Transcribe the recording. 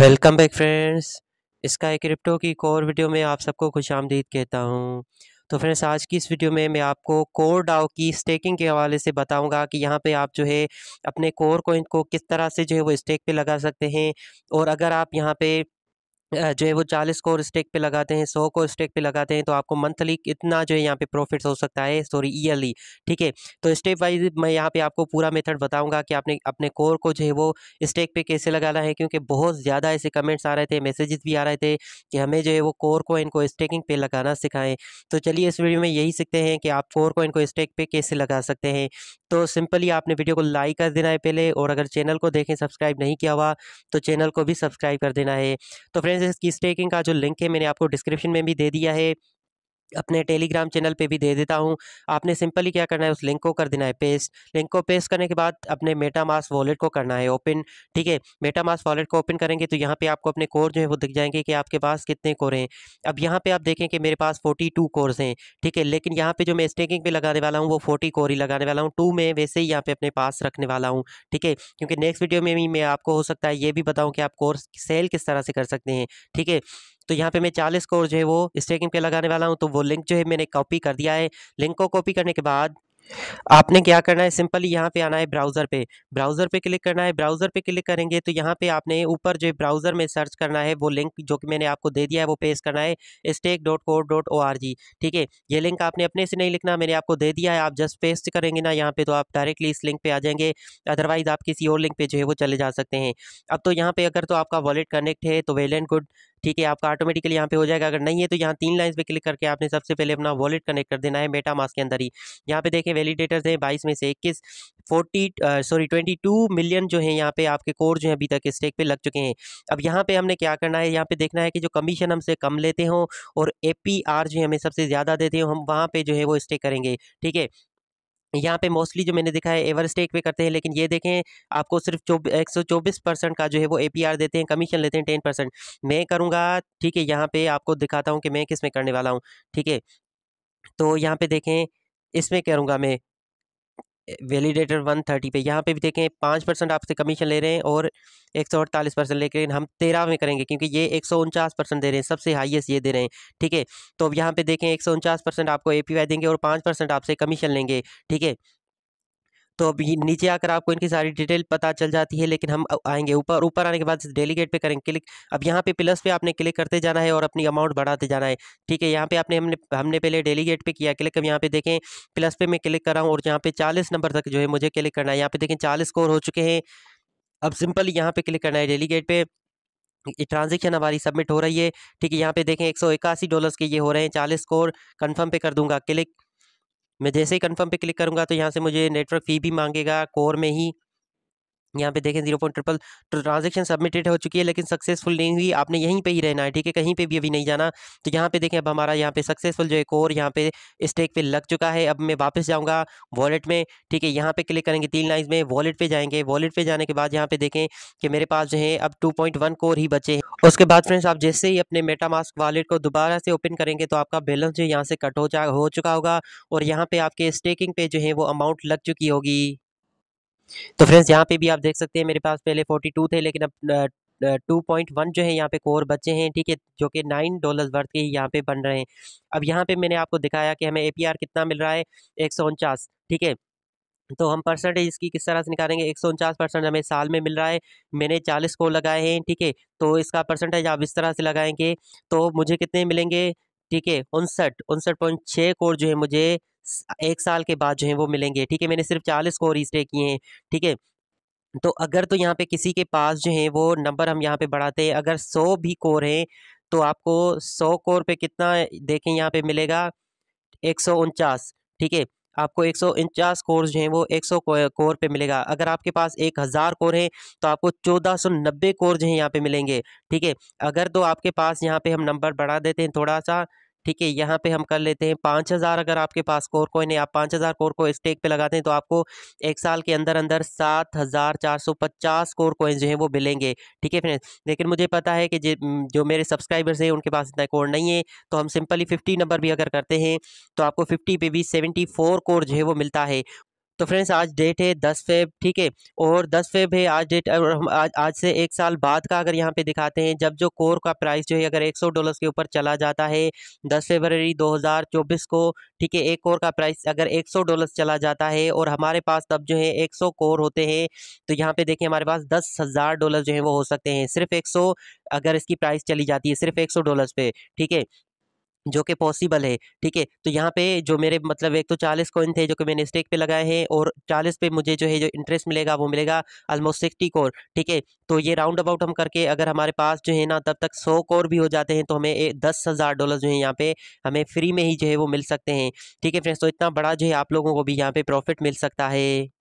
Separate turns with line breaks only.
welcome back friends इसका एक crypto की कोर वीडियो में आप सबको खुश आमदीद कहता हूँ तो फ्रेंड्स आज की इस वीडियो में मैं आपको कोर डाओ की स्टेकिंग के हवाले से बताऊंगा कि यहाँ पे आप जो है अपने कोर कोइन को किस तरह से जो है वो स्टेक पे लगा सकते हैं और अगर आप यहाँ पे जो है वो चालीस को स्टेक पे लगाते हैं सौ को स्टेक पे लगाते हैं तो आपको मंथली कितना जो है यहाँ पे प्रॉफिट हो सकता है सॉरी ईयरली ठीक है तो स्टेप वाइज मैं यहाँ पे आपको पूरा मेथड बताऊंगा कि आपने अपने कोर को जो है वो स्टेक पे कैसे लगाना है क्योंकि बहुत ज़्यादा ऐसे कमेंट्स आ रहे थे मैसेजेस भी आ रहे थे कि हमें जो है वो कोर को इनको स्टेकिंग पे लगाना सिखाएं तो चलिए इस वीडियो में यही सीखते हैं कि आप कोर को इनको स्टेक पे कैसे लगा सकते हैं तो सिंपली आपने वीडियो को लाइक कर देना है पहले और अगर चैनल को देखें सब्सक्राइब नहीं किया हुआ तो चैनल को भी सब्सक्राइब कर देना है तो फ्रेंड्स इसकी स्टेकिंग का जो लिंक है मैंने आपको डिस्क्रिप्शन में भी दे दिया है अपने टेलीग्राम चैनल पे भी दे देता हूँ आपने सिंपली क्या करना है उस लिंक को कर देना है पेस्ट लिंक को पेस्ट करने के बाद अपने मेटा वॉलेट को करना है ओपन ठीक है मेटा वॉलेट को ओपन करेंगे तो यहाँ पे आपको अपने कोर जो है वो दिख जाएंगे कि आपके पास कितने कोर हैं अब यहाँ पे आप देखें कि मेरे पास फोर्टी टू कोर्स हैं ठीक है लेकिन यहाँ पे जो मैं स्टेकिंग पे लगाने वाला हूँ वो फोर्टी कोर ही लगाने वाला हूँ टू में वैसे ही यहाँ पे अपने पास रखने वाला हूँ ठीक है क्योंकि नेक्स्ट वीडियो में भी मैं आपको हो सकता है ये भी बताऊँ कि आप कोर्स सेल किस तरह से कर सकते हैं ठीक है तो यहाँ पे मैं चालीस कोर जो है वो स्टेकिंग पे लगाने वाला हूँ तो वो लिंक जो है मैंने कॉपी कर दिया है लिंक को कॉपी करने के बाद आपने क्या करना है सिंपली यहाँ पे आना है ब्राउज़र पे ब्राउज़र पे क्लिक करना है ब्राउज़र पे क्लिक करेंगे तो यहाँ पे आपने ऊपर जो ब्राउज़र में सर्च करना है वो लिंक जो कि मैंने आपको दे दिया है वो पेस्ट करना है stake dot code dot O R G ठीक है ये लिंक आपने अपने से नहीं लिखना मैंने आपको दे दिया है आप जस्ट पेस्ट करेंगे ना यहाँ पे तो आप डायरेक्टली इस लिंक पर आ जाएंगे अदरवाइज़ आप किसी और लिंक पर जो है वो चले जा सकते हैं अब तो यहाँ पर अगर तो आपका वॉलेट कनेक्ट है तो वेल एंड गुड ठीक है आपका ऑटोमेटिकली यहाँ पे हो जाएगा अगर नहीं है तो यहाँ तीन लाइन पे क्लिक करके आपने सबसे पहले अपना वॉलेट कनेक्ट कर देना है मेटा मास के अंदर ही यहाँ पे देखें वैलिडेटर्स हैं बाईस में से इक्कीस forty sorry twenty two million जो है यहाँ पे आपके कोर जो है अभी तक स्टेक पे लग चुके हैं अब यहाँ पे हमने क्या करना है यहाँ पे देखना है कि जो कमीशन हमसे कम लेते हों और ए जो है हमें सबसे ज़्यादा देते हों हम वहाँ पर जो है वो स्टेक करेंगे ठीक है यहाँ पे मोस्टली जो मैंने देखा है एवर स्टेक पे करते हैं लेकिन ये देखें आपको सिर्फ चौब एक सौ चौबीस परसेंट का जो है वो एपीआर देते हैं कमीशन लेते हैं टेन परसेंट मैं करूँगा ठीक है यहाँ पे आपको दिखाता हूँ कि मैं किस में करने वाला हूँ ठीक है तो यहाँ पे देखें इसमें करूँगा मैं वैलिडेटर वन थर्टी पे यहाँ पे भी देखें पाँच परसेंट आपसे कमीशन ले रहे हैं और एक सौ अड़तालीस परसेंट लेकिन हम तेरह में करेंगे क्योंकि ये एक सौ उनचास परसेंट दे रहे हैं सबसे हाईएस्ट ये दे रहे हैं ठीक है तो अब यहाँ पे देखें एक सौ उनचास परसेंट आपको ए देंगे और पाँच परसेंट आपसे कमीशन लेंगे ठीक है तो अब नीचे आकर आपको इनकी सारी डिटेल पता चल जाती है लेकिन हम आएंगे ऊपर ऊपर आने के बाद डेलीगेट पे करेंगे क्लिक अब यहाँ पे प्लस पे आपने क्लिक करते जाना है और अपनी अमाउंट बढ़ाते जाना है ठीक है यहाँ पे आपने हमने हमने पहले डेलीगेट पे किया क्लिक अब यहाँ पे देखें प्लस पे मैं क्लिक कर रहा हूँ और यहाँ पे चालीस नंबर तक जो है मुझे क्लिक करना है यहाँ पे देखें चालीस स्कोर हो चुके हैं अब सिंपल यहाँ पे क्लिक करना है डेलीगेट पे ट्रांजेक्शन हमारी सबमिट हो रही है ठीक है यहाँ पे देखें एक सौ इक्यासी डॉलर्स के ये हो रहे हैं चालीस स्कोर कन्फर्म पे कर दूंगा क्लिक मैं जैसे ही कन्फर्म पे क्लिक करूँगा तो यहाँ से मुझे नेटवर्क फ़ी भी मांगेगा कोर में ही यहाँ पे देखें zero point triple transaction submitted हो चुकी है लेकिन सक्सेसफुल नहीं हुई आपने यहीं पे ही रहना है ठीक है कहीं पे भी अभी नहीं जाना तो यहाँ पे देखें अब हमारा यहाँ पे सक्सेसफुल जो एक और यहाँ पे स्टेक पे लग चुका है अब मैं वापस जाऊँगा वॉलेट में ठीक है यहाँ पे क्लिक करेंगे तीन लाइन में वॉलेट पर जाएंगे वॉलेट पे जाने के बाद यहाँ पे देखें कि मेरे पास जो है अब टू कोर ही बचे हैं उसके बाद फ्रेंड्स आप जैसे ही अपने मेटा मास्क वॉलेट को दोबारा से ओपन करेंगे तो आपका बैलेंस जो यहाँ से कट हो हो चुका होगा और यहाँ पे आपके स्टेकिंग पे जो है वो अमाउंट लग चुकी होगी तो फ्रेंड्स यहाँ पे भी आप देख सकते हैं मेरे पास पहले 42 थे लेकिन अब टू पॉइंट वन जो है यहाँ पे कोर बचे हैं ठीक है जो कि नाइन डॉलर वर्थ के ही यहाँ पे बन रहे हैं अब यहाँ पे मैंने आपको दिखाया कि हमें ए कितना मिल रहा है एक ठीक है तो हम परसेंटेज इसकी किस तरह से निकालेंगे एक परसेंट हमें साल में मिल रहा है मैंने चालीस कोर लगाए हैं ठीक है तो इसका परसेंटेज आप इस तरह से लगाएंगे तो मुझे कितने मिलेंगे ठीक है उनसठ उनसठ पॉइंट छः कोर जो है मुझे एक साल के बाद जो है वो मिलेंगे ठीक है मैंने सिर्फ चालीस कोरीज स्टे किए हैं ठीक है तो अगर तो यहाँ पे किसी के पास जो है वो नंबर हम यहाँ पे बढ़ाते हैं अगर सौ भी कोर हैं तो आपको सौ कोर पे कितना देखें यहाँ पे मिलेगा एक सौ उनचास ठीक है आपको एक सौ उनचास कोर जो है वो एक सौ कोर पे मिलेगा अगर आपके पास एक हज़ार कोर है तो आपको चौदह सौ नब्बे कोर जो है यहाँ पे मिलेंगे ठीक है अगर तो आपके पास यहाँ पे हम नंबर बढ़ा देते हैं थोड़ा सा ठीक है यहाँ पे हम कर लेते हैं पाँच हज़ार अगर आपके पास कोर कोइन है आप पाँच हज़ार कोर को स्टेक पे लगाते हैं तो आपको एक साल के अंदर अंदर सात हज़ार चार सौ पचास कोर कोइन जो है वो मिलेंगे ठीक है फ्रेंड्स लेकिन मुझे पता है कि जो मेरे सब्सक्राइबर्स हैं उनके पास इतना कोर नहीं है तो हम सिंपली फिफ्टी नंबर भी अगर करते हैं तो आपको फिफ्टी पे भी सेवेंटी फोर कोर जो है वो मिलता है तो फ्रेंड्स आज डेट है दस फेब ठीक है और दस फेब है आज डेट और हम आज आज से एक साल बाद का अगर यहाँ पे दिखाते हैं जब जो कोर का प्राइस जो है अगर एक सौ डॉलर्स के ऊपर चला जाता है दस फेबररी दो हज़ार चौबीस को ठीक है एक कोर का प्राइस अगर एक सौ डॉलर्स चला जाता है और हमारे पास तब जो है एक सौ कोर होते हैं तो यहाँ पे देखिए हमारे पास दस हज़ार डॉलर जो है वो हो सकते हैं सिर्फ एक सौ अगर इसकी प्राइस चली जाती है सिर्फ एक सौ डॉलर्स पे ठीक है जो कि पॉसिबल है ठीक है तो यहाँ पे जो मेरे मतलब एक तो चालीस कॉइन थे जो कि मैंने स्टेक पे लगाए हैं और चालीस पे मुझे जो है जो इंटरेस्ट मिलेगा वो मिलेगा ऑलमोस्ट सिक्सटी कोर ठीक है तो ये राउंड अबाउट हम करके अगर हमारे पास जो है ना तब तक सौ कोर भी हो जाते हैं तो हमें दस हज़ार डॉलर जो है यहाँ पे हमें फ्री में ही जो है वो मिल सकते हैं ठीक है फ्रेंड्स तो इतना बड़ा जो है आप लोगों को भी यहाँ पर प्रॉफिट मिल सकता है